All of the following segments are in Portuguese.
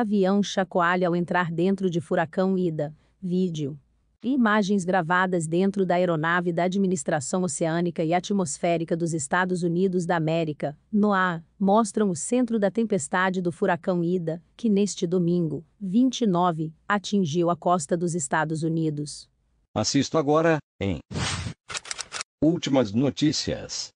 Avião chacoalha ao entrar dentro de furacão Ida. Vídeo. Imagens gravadas dentro da aeronave da Administração Oceânica e Atmosférica dos Estados Unidos da América, NOAA, mostram o centro da tempestade do furacão Ida, que neste domingo, 29, atingiu a costa dos Estados Unidos. Assisto agora, em Últimas notícias.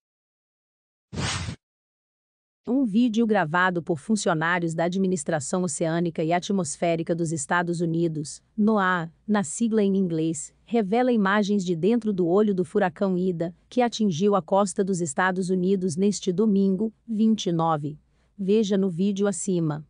Um vídeo gravado por funcionários da Administração Oceânica e Atmosférica dos Estados Unidos, NOAA, na sigla em inglês, revela imagens de dentro do olho do furacão Ida, que atingiu a costa dos Estados Unidos neste domingo, 29. Veja no vídeo acima.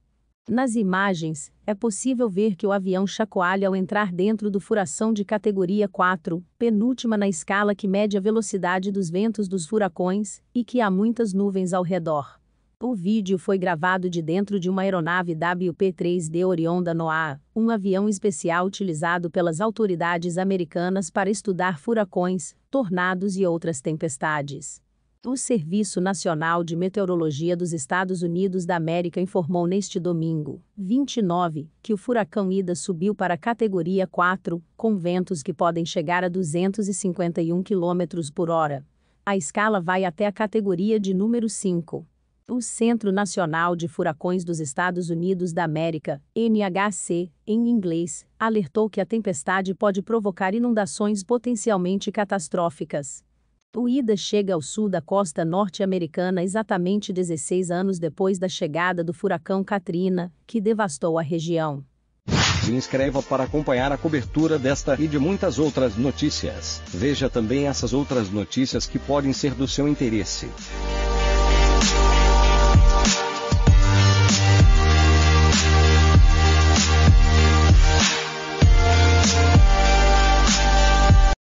Nas imagens, é possível ver que o avião chacoalha ao entrar dentro do furacão de categoria 4, penúltima na escala que mede a velocidade dos ventos dos furacões, e que há muitas nuvens ao redor. O vídeo foi gravado de dentro de uma aeronave WP-3D Orion da NOAA, um avião especial utilizado pelas autoridades americanas para estudar furacões, tornados e outras tempestades. O Serviço Nacional de Meteorologia dos Estados Unidos da América informou neste domingo, 29, que o furacão Ida subiu para a categoria 4, com ventos que podem chegar a 251 km por hora. A escala vai até a categoria de número 5. O Centro Nacional de Furacões dos Estados Unidos da América, NHC, em inglês, alertou que a tempestade pode provocar inundações potencialmente catastróficas. O Ida chega ao sul da costa norte-americana exatamente 16 anos depois da chegada do furacão Katrina, que devastou a região. Se inscreva para acompanhar a cobertura desta e de muitas outras notícias. Veja também essas outras notícias que podem ser do seu interesse.